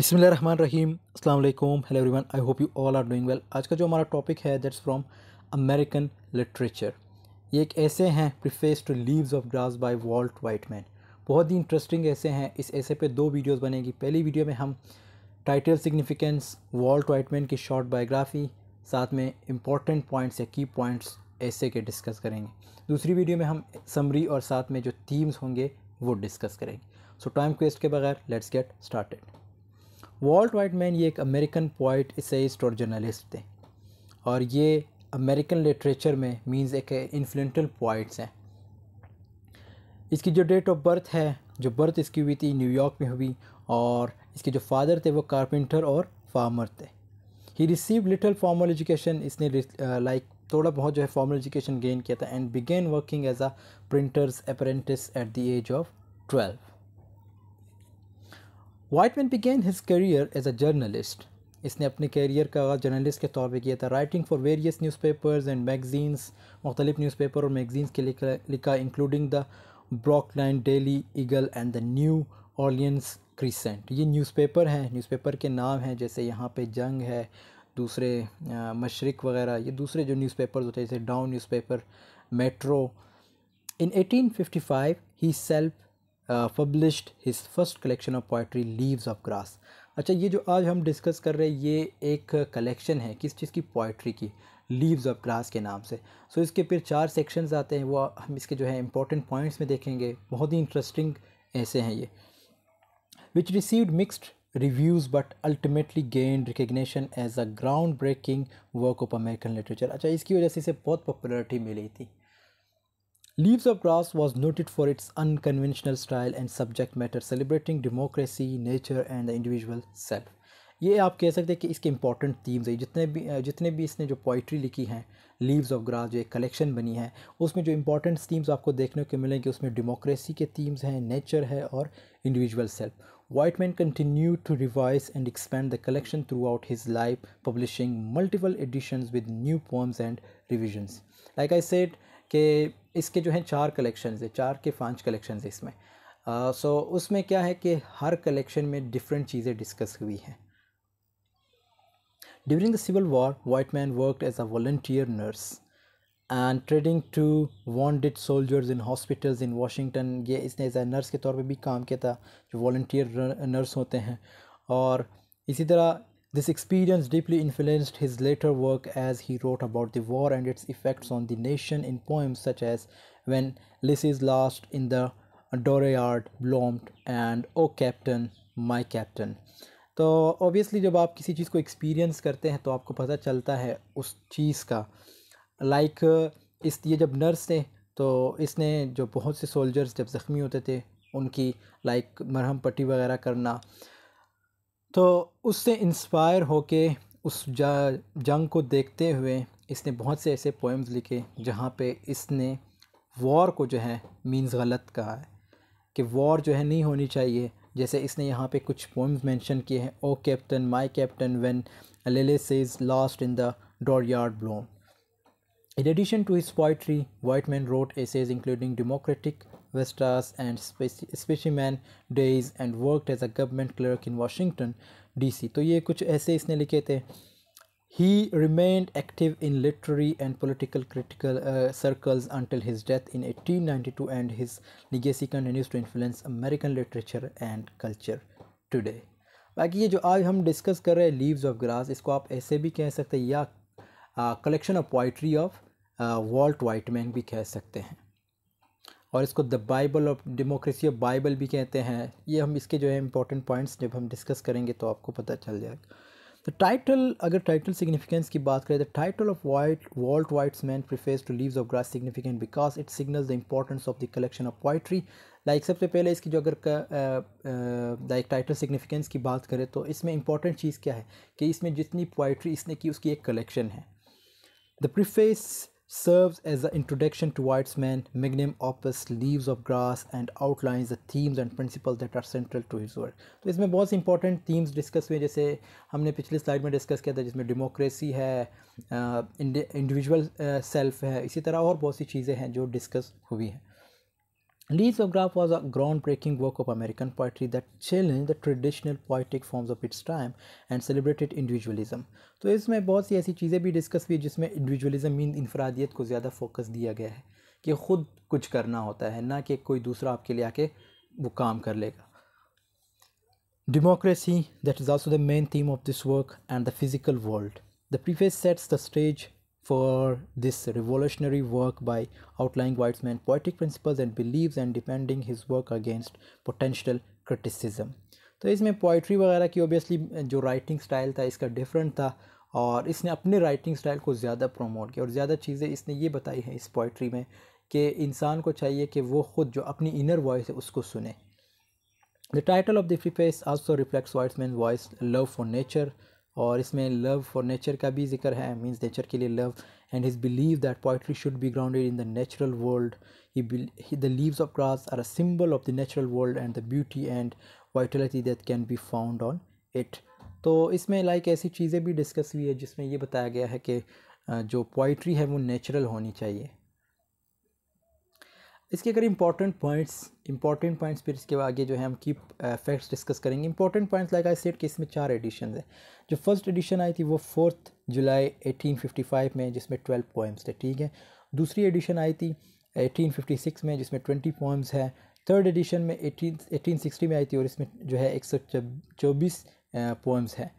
अस्सलाम वालेकुम hello everyone I hope you all are doing well आज का जो हमारा टॉपिक है दैट्स फ्रॉम अमेरिकन लिटरेचर ये एक ऐसे हैं preface to leaves of grass by Walt Whitman बहुत ही इंटरेस्टिंग ऐसे हैं इस ऐसे पे दो वीडियोस बनेगी पहली वीडियो में हम टाइटल सिग्निफिकेंस वॉल्ट वाइटमैन की शॉर्ट बायोग्राफी साथ में इंपॉर्टेंट पॉइंट्स या की पॉइंट्स ऐसे के डिस्कस करेंगे दूसरी वीडियो में हम समरी और साथ में जो थीम्स होंगे वो डिस्कस करेंगे सो टाइम वेस्ट के बगैर let's get started Walt man ये एक अमेरिकन पोइट इसेइस्ट और जर्नलिस्ट थे और ये अमेरिकन लिटरेचर में मींस एक इन्फ्लुएंटल पोइट्स हैं इसकी जो डेट ऑफ बर्थ है जो बर्थ इसकी हुई थी न्यूयॉर्क में हुई और इसके जो फादर थे वो कारपेंटर और फार्मर थे he receive little formal education इसने लाइक uh, थोड़ा बहुत जो है फॉर्मल एजुकेशन गेन किया था and began working as a printer's apprentice at the age of twelve Whitman began his career as a journalist इसने अपने कैरियर का आगाज़ जर्नलिस्ट के तौर पे किया था writing for various newspapers and magazines मुख्तलिफ न्यूज़पेपर और मैगजीन्स के लिखा लिखा including the Brooklyn Daily Eagle and the New Orleans Crescent ये न्यूज़पेपर हैं न्यूज़पेपर के नाम हैं जैसे यहाँ पे जंग है दूसरे मशरक वगैरह ये दूसरे जो न्यूज़पेपर्स होते हैं जैसे down newspaper metro in 1855 he self published his first collection of poetry leaves of grass अच्छा ये जो आज हम डिस्कस कर रहे हैं ये एक कलेक्शन है किस चीज़ की पोइट्री की लीव्स ऑफ ग्रास के नाम से सो so, इसके फिर चार सेक्शंस आते हैं वो हम इसके जो है इंपॉर्टेंट पॉइंट्स में देखेंगे बहुत ही इंटरेस्टिंग ऐसे हैं ये which received mixed reviews but ultimately gain recognition as a ground breaking work of American literature अच्छा इसकी वजह से इसे बहुत पॉपुलरिटी मिली थी Leaves of Grass was noted for its unconventional style and subject matter celebrating democracy, nature and the individual self. ये आप कह सकते हैं कि इसके इंपॉर्टेंट थीम्स है जितने भी जितने भी इसने जो पोइट्री लिखी है लीव्स ऑफ ग्रास जो एक कलेक्शन बनी है उसमें जो इंपॉर्टेंट थीम्स आपको देखने को मिलेंगे उसमें डेमोक्रेसी के थीम्स हैं नेचर है और individual self Whitman continue to revise and expand the collection throughout his life publishing multiple editions with new poems and revisions like I said कि इसके जो हैं चार कलेक्शन है चार के पाँच कलेक्शन है इसमें सो uh, so, उसमें क्या है कि हर कलेक्शन में डिफरेंट चीज़ें डिस्कस हुई हैं during the civil war Whitman work as a volunteer nurse and tending to wounded soldiers in hospital in Washington ये इसने एज नर्स के तौर पर भी काम किया था जो वॉल्टियर नर्स होते हैं और इसी तरह This experience deeply influenced his later work as he wrote about the war and its effects on the nation in poems such as When Lysis Last in the Doreyard Blomed and O Captain, My Captain. तो obviously जब आप किसी चीज़ को experience करते हैं तो आपको पता चलता है उस चीज़ का लाइक like, इस ये जब नर्स थे तो इसने जो बहुत से सोल्जर्स जब ज़ख्मी होते थे उनकी लाइक like, मरहम पट्टी वगैरह करना तो उससे इंस्पायर होके उस जंग को देखते हुए इसने बहुत से ऐसे पोएम्स लिखे जहाँ पे इसने वॉर को जो है मींस गलत कहा है कि वॉर जो है नहीं होनी चाहिए जैसे इसने यहाँ पे कुछ पोम्स मेंशन किए हैं O captain my captain when lilacs last in the dooryard bloom in addition to his poetry Whitman wrote essays including democratic vistas and speci specimen days and worked as a government clerk in Washington DC तो ये कुछ ऐसे इसने लिखे थे He remained active in literary and political critical uh, circles until his death in 1892 and his legacy continues to influence American literature and culture today. बाकी ये जो आज हम डिस्कस कर रहे हैं लीव्स ऑफ ग्रास इसको आप ऐसे भी कह सकते हैं या collection of poetry of Walt Whitman भी कह सकते हैं और इसको the Bible of democracy of Bible भी कहते हैं ये हम इसके जो है इंपॉर्टेंट पॉइंट्स जब हम डिस्कस करेंगे तो आपको पता चल जाएगा द टाइटल अगर टाइटल सिग्निफिकेंस की बात करें तो टाइटल ऑफ वाइट वॉल्ट वाइट्स मैन preface to leaves of grass significant because it signal the importance of the collection of poetry like सबसे पहले इसकी जो अगर लाइक टाइटल सिग्निफिकेंस की बात करें तो इसमें इंपॉर्टेंट चीज़ क्या है कि इसमें जितनी पोइट्री इसने की उसकी एक कलेक्शन है the preface serves as the introduction to Weitzman, Magnum Opus, Leaves of Grass, and outlines the themes and principles that are central to his work. So, these are very important themes discussed. We have discussed in the previous slide, discuss kiya tha, jisme democracy, hai, uh, ind- individual uh, self, and other things that are discussed. Lee's Graph was a groundbreaking work of American poetry that challenged the traditional poetic forms of its time and celebrated individualism. तो इसमें बहुत सी ऐसी चीज़ें भी discuss हुई जिसमें individualism mean इंफरादियत को ज़्यादा फोकस दिया गया है कि खुद कुछ करना होता है ना कि कोई दूसरा आपके लिए आके वो काम कर लेगा democracy that is also the main theme of this work and the physical world the preface sets the stage for this revolutionary work by outlining Weitzman's poetic principles and beliefs and defending his work against potential criticism. तो इसमें poetry वगैरह की obviously जो writing style था इसका different था और इसने अपने राइटिंग स्टाइल को ज़्यादा प्रमोट किया और ज़्यादा चीज़ें इसने ये बताई हैं इस पोइट्री में कि इंसान को चाहिए कि वो खुद जो अपनी इनर वॉइस है उसको सुने the title of the preface also reflects man voice love for nature और इसमें लव फॉर नेचर का भी जिक्र है मीन्स नेचर के लिए love and his believe that poetry should be grounded in the natural world he the leaves of grass are a symbol of the natural world and the beauty and vitality that can be found on it तो इसमें like ऐसी चीज़ें भी discuss हुई है जिसमें ये बताया गया है कि जो पोइट्री है वो नेचुरल होनी चाहिए इसके अगर इंपॉर्टेंट पॉइंट्स इंपॉर्टेंट पॉइंट्स फिर इसके आगे जो है हम की फैक्ट्स डिस्कस करेंगे important points like I set कि इसमें चार एडिशन है जो फर्स्ट एडिशन आई थी वो फोर्थ जुलाई 1855 में जिसमें ट्वेल्व पोइम्स थे ठीक है दूसरी एडिशन आई थी 1856 में जिसमें ट्वेंटी पोइम्स है थर्ड एडिशन में एटीन सिक्सटी में आई थी और इसमें जो है एक सौ चौबीस uh, हैं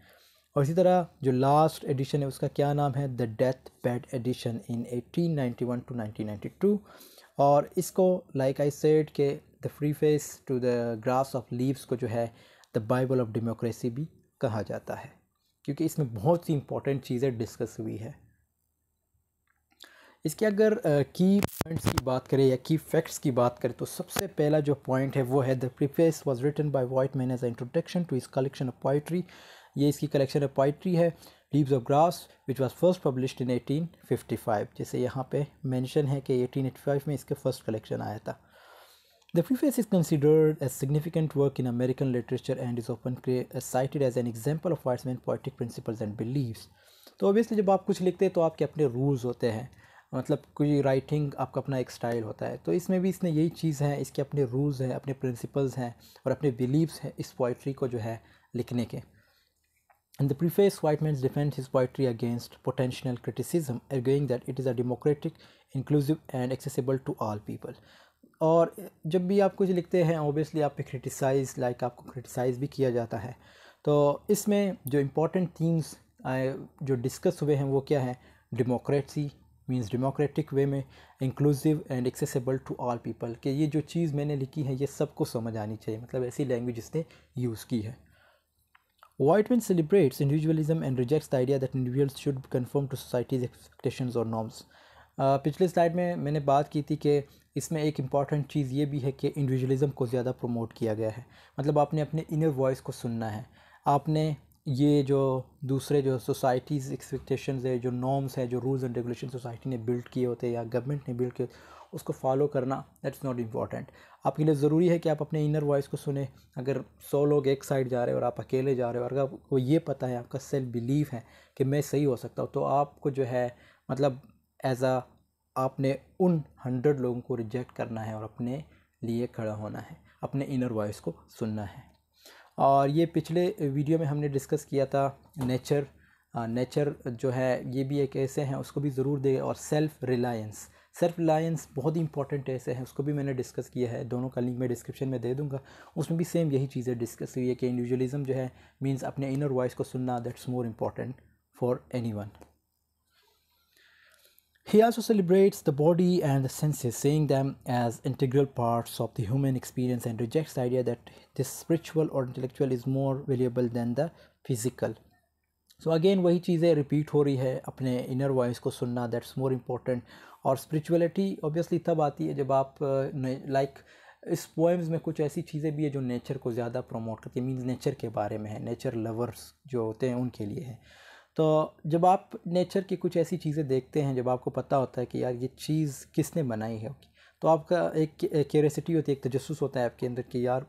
और इसी तरह जो लास्ट एडिशन है उसका क्या नाम है the death bed edition in 1891 to 1992 और इसको लाइक आई सेड के the preface to the grass of leaves को जो है द बाइबल ऑफ डेमोक्रेसी भी कहा जाता है क्योंकि इसमें बहुत सी इंपॉर्टेंट चीज़ें डिस्कस हुई है इसके अगर की पॉइंट्स की बात करें या की फैक्ट्स की बात करें तो सबसे पहला जो पॉइंट है वो है the preface was written by Whitman as introduction to इस कलेक्शन ऑफ पोइट्री ये इसकी कलेक्शन ऑफ पोइट्री है leaves of grass which was first published in 1855 जैसे यहाँ पे मेंशन है कि 1885 में इसके फर्स्ट कलेक्शन आया था preface is considered considered significant work in American literature and is often cited as an example of Whit's Whiteman's poetic principles and beliefs. तो ऑब्वियसली जब आप कुछ लिखते हैं तो आपके अपने रूल्स होते हैं मतलब कोई राइटिंग आपका अपना एक स्टाइल होता है तो इसमें भी इसने यही चीज़ है इसके अपने रूल्स हैं अपने प्रिंसिपल्स हैं और अपने बिलीव्स हैं इस पोइट्री को जो है लिखने के In the preface, Whiteman defends his poetry against potential criticism, arguing that it is a democratic, inclusive and accessible to all people. और जब भी आप कुछ लिखते हैं ओबियसली आप पे क्रिटिसाइज लाइक like आपको क्रिटिसाइज़ भी किया जाता है तो इसमें जो इम्पोर्टेंट थीम्स जो डिस्कस हुए हैं वो क्या है डेमोक्रेसी मींस डेमोक्रेटिक वे में inclusive and accessible to all people कि ये जो चीज़ मैंने लिखी है ये सबको समझ आनी चाहिए मतलब ऐसी लैंग्वेज इसने यूज़ की है Whiteman celebrates individualism and rejects the idea that individuals should conform to society's expectations or norms. Uh, पिछले स्लाइड में मैंने बात की थी कि इसमें एक इम्पॉर्टेंट चीज़ ये भी है कि इंडिविजुअलिज़म को ज़्यादा प्रमोट किया गया है मतलब आपने अपने इनर वॉइस को सुनना है आपने ये जो दूसरे जो सोसाइटीज़ एक्सपेक्टेशंस है जो नॉर्म्स है जो रूल्स एंड रेगुलेशन सोसाइटी ने बिल्ड किए होते हैं या गवर्नमेंट ने बिल्ड किए उसको फॉलो करना दैट इज़ नॉट इम्पॉर्टेंट आपके लिए ज़रूरी है कि आप अपने इनर वॉइस को सुने अगर सौ लोग एक साइड जा रहे हो और आप अकेले जा रहे हो और अगर आपको ये पता है आपका सेल्फ बिलीव है कि मैं सही हो सकता हूँ तो आपको जो है मतलब एज आ आपने उन हंड्रेड लोगों को रिजेक्ट करना है और अपने लिए खड़ा होना है अपने इनर वॉइस को सुनना है और ये पिछले वीडियो में हमने डिस्कस किया था नेचर नेचर जो है ये भी एक ऐसे हैं उसको भी ज़रूर दे और सेल्फ़ रिलायंस सेल्फ रिलायंस बहुत ही इंपॉर्टेंट ऐसे है उसको भी मैंने डिस्कस किया है दोनों का लिंक मैं डिस्क्रिप्शन में दे दूंगा उसमें भी सेम यही चीज़ें डिस्कस हुई है कि इंडिविजुअलिज्म जो है मींस अपने इनर वॉइस को सुनना that's more important for anyone he also celebrates the body and the senses saying them as integral parts of the human experience and rejects idea that this spiritual और intellectual is more valuable than the physical so again वही चीज़ें repeat हो रही है अपने inner voice को सुनना that's more important और स्पिरिचुअलिटी ऑब्वियसली तब आती है जब आप लाइक इस पोएम्स में कुछ ऐसी चीज़ें भी है जो नेचर को ज़्यादा प्रमोट करती है मीन्स नेचर के बारे में है नेचर लवर्स जो होते हैं उनके लिए है तो जब आप नेचर की कुछ ऐसी चीज़ें देखते हैं जब आपको पता होता है कि यार ये चीज़ किसने बनाई है तो आपका एक क्यूरसिटी होती है एक तजस्स होता है आपके अंदर कि यार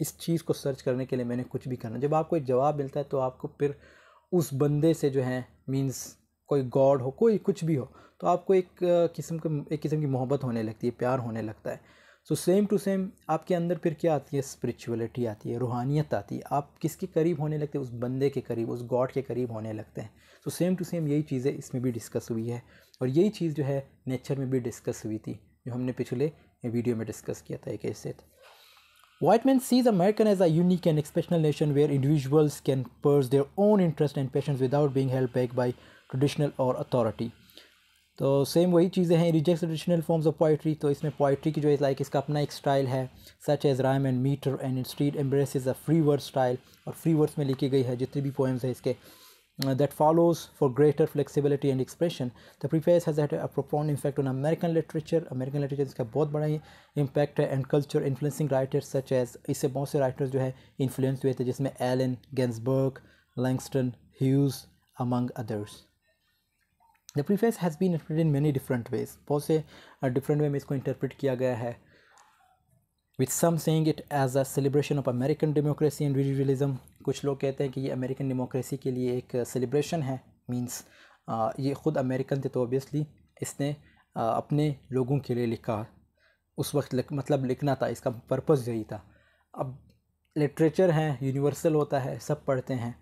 इस चीज़ को सर्च करने के लिए मैंने कुछ भी करना जब आपको एक जवाब मिलता है तो आपको फिर उस बंदे से जो है मीन्स कोई गॉड हो कोई कुछ भी हो तो आपको एक किस्म का एक किस्म की मोहब्बत होने लगती है प्यार होने लगता है सो सेम टू सेम आपके अंदर फिर क्या आती है स्पिरिचुअलिटी आती है रूहानियत आती है आप किसके करीब होने लगते हैं उस बंदे के करीब उस गॉड के करीब होने लगते हैं सो सेम टू सेम यही चीज़ें इसमें भी डिस्कस हुई है और यही चीज़ जो है नेचर में भी डिस्कस हुई थी जो हमने पिछले वीडियो में डिस्कस किया था एक ऐसे Whitman sees American as a unique and exceptional nation where individuals can pursue their own interests and passions without being held by traditional और अथॉरिटी तो सेम वही चीज़ें हैं reject traditional forms of poetry तो इसमें poetry की जो है लाइक इसका अपना एक स्टाइल है such as rhyme and meter and strict embrace a free verse style और फ्री वर्ड्स में लिखी गई है जितनी भी पोएम्स हैं इसके that follows for greater flexibility and expression the preface has a profound effect on American literature American literature इसका बहुत बड़ा ही इम्पैक्ट है and culture influencing writers such as इससे बहुत से राइटर्स जो है इन्फ्लुएंस हुए थे जिसमें Allen Ginsberg Langston Hughes among others the preface has been interpret in many different ways बहुत से डिफरेंट uh, वे में इसको इंटरप्रेट किया गया है with some saying it as a celebration of American democracy and individualism कुछ लोग कहते हैं कि ये अमेरिकन डेमोक्रेसी के लिए एक सेलिब्रेशन uh, है मीन्स uh, ये ख़ुद अमेरिकन थे तो ऑबियसली इसने अपने लोगों के लिए लिखा उस वक्त लग, मतलब लिखना था इसका पर्पज़ यही था अब लिटरेचर है यूनिवर्सल होता है सब पढ़ते हैं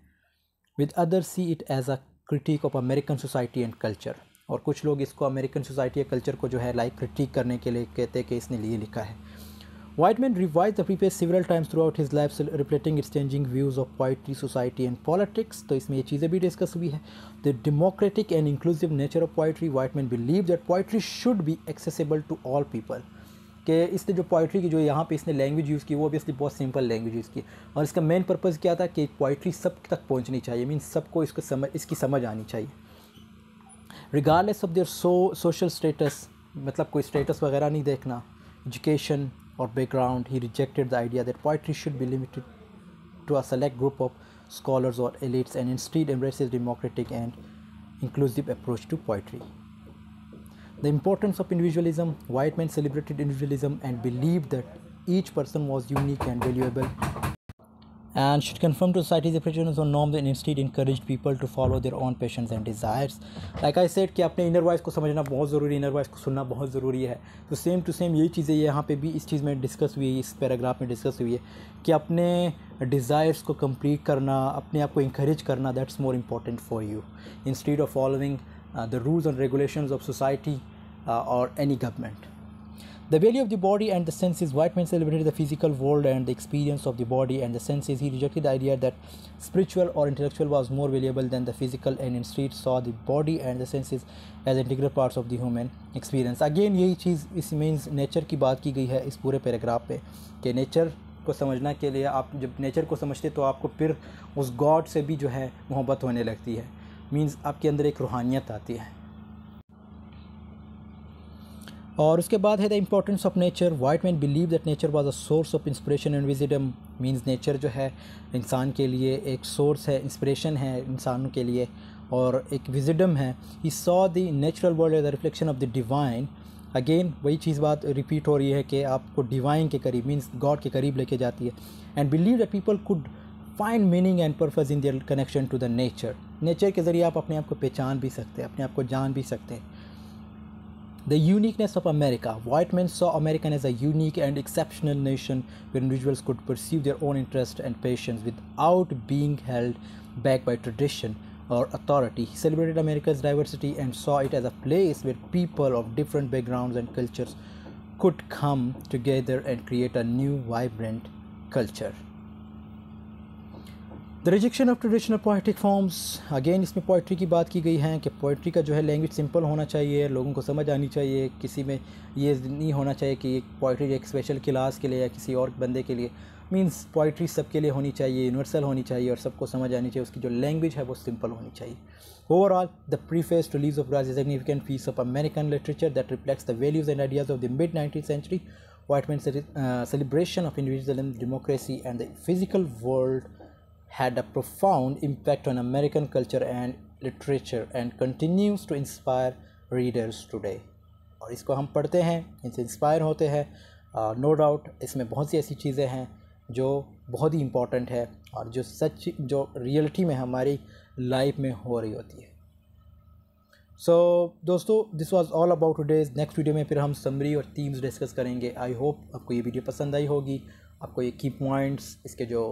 with other see it as a critique of American society and culture और कुछ लोग इसको अमेरिकन सोसाइटी या कल्चर को जो है लाइक क्रिटिक करने के लिए कहते हैं कि इसने लिए लिखा है Whitman revise the preface several times throughout his life reflecting its changing views of poetry society and politics तो इसमें ये चीज़ें भी डिस्कस हुई है the democratic and inclusive nature of poetry Whitman believe that poetry should be accessible to all people कि इसने जो पोइट्री की जो यहाँ पे इसने लैंग्वेज यूज़ की वो भी इसलिए बहुत सिंपल लैंग्वेज यूज़ की और इसका मेन पर्पज़ क्या था कि पोइट्री सब तक पहुँचनी चाहिए मीन सबको इसको समझ इसकी समझ आनी चाहिए regardless of their so social status मतलब कोई स्टेटस वगैरह नहीं देखना एजुकेशन और background he rejected the idea that poetry should be limited to a select group of और elites and in instead embrace democratic and inclusive approach to poetry The importance of individualism, white men celebrated individualism and believed that each person was unique and valuable and should confirm to society's operations or norms and instead encouraged people to follow their own passions and desires like i said कि अपने inner voice को समझना बहुत ज़रूरी inner voice को सुनना बहुत ज़रूरी है तो same to same, यही चीज़ें यहाँ पे भी इस चीज़ में डिस्कस हुई इस पैराग्राफ में डिस्कस हुई है कि अपने desires को कंप्लीट करना अपने आप को इंकरेज करना that's more important for you instead of following the rules and regulation of society uh, or any government. The value of the body and the senses. White man celebrated the physical world and the experience of the body and the senses. He rejected the idea that spiritual or intellectual was more valuable than the physical, and instead saw the body and the senses as integral parts of the human experience. Again, यही चीज़ इस means nature की बात की गई है इस पूरे paragraph पे कि nature को समझना के लिए आप जब नेचर को समझते तो आपको फिर उस गॉड से भी जो है मोहब्बत होने लगती है मीन्स आपके अंदर एक रूहानियत आती है और उसके बाद है the importance of nature Whitman believe that nature was a source of inspiration and wisdom means nature जो है इंसान के लिए एक सोर्स है इंस्पिरेशन है इंसानों के लिए और एक विजडम है he saw the natural world as a reflection of the divine again वही चीज़ बात रिपीट हो रही है कि आपको डिवाइन के करीब मीन्स गॉड के करीब लेके जाती है and believe that people could find meaning and purpose in their connection to the nature nature के ज़रिए आप अपने आप को पहचान भी सकते हैं अपने आप को जान भी सकते हैं The uniqueness of America. White men saw America as a unique and exceptional nation where individuals could pursue their own interests and passions without being held back by tradition or authority. He celebrated America's diversity and saw it as a place where people of different backgrounds and cultures could come together and create a new, vibrant culture. The rejection of traditional poetic forms again इसमें poetry की बात की गई है कि poetry का जो है लैंग्वेज सिंपल होना चाहिए लोगों को समझ आनी चाहिए किसी में ये नहीं होना चाहिए कि एक पोइट्री एक स्पेशल क्लास के लिए या किसी और बंदे के लिए मीन्स पोइट्री सबके लिए होनी चाहिए यूनिवर्सल होनी चाहिए और सबको समझ आनी चाहिए उसकी जो लैंग्वेज है वो सिंपल होनी चाहिए overall the preface to leaves of grass significant piece of American literature that reflects the values and ideas of the mid nineteen century Whitman celebration of individualism democracy and the physical world had a profound impact on American culture and literature and continues to inspire readers today. और इसको हम पढ़ते हैं इनसे inspire होते हैं no doubt इसमें बहुत सी ऐसी चीज़ें हैं जो बहुत ही इम्पॉर्टेंट है और जो सच जो रियलिटी में हमारी लाइफ में हो रही होती है सो so, दोस्तों this was all about today's next video में फिर हम समरी और थीम्स डिस्कस करेंगे आई होप आपको ये वीडियो पसंद आई होगी आपको ये की पॉइंट्स इसके जो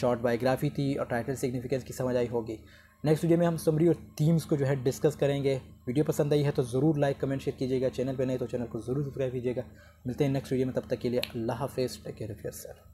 शॉर्ट बायोग्राफी थी और टाइटल सिग्निफिकेंस की समझ आई होगी नेक्स्ट वीडियो में हम समरी और थीम्स को जो है डिस्कस करेंगे वीडियो पसंद आई है तो ज़रूर लाइक कमेंट शेयर कीजिएगा चैनल पर नहीं तो चैनल को ज़रूर सब्सक्राइब कीजिएगा मिलते हैं नेक्स्ट वीडियो में तब तक के लिए अल्लाह हाफ़ टेक केयर ऑफ़ सर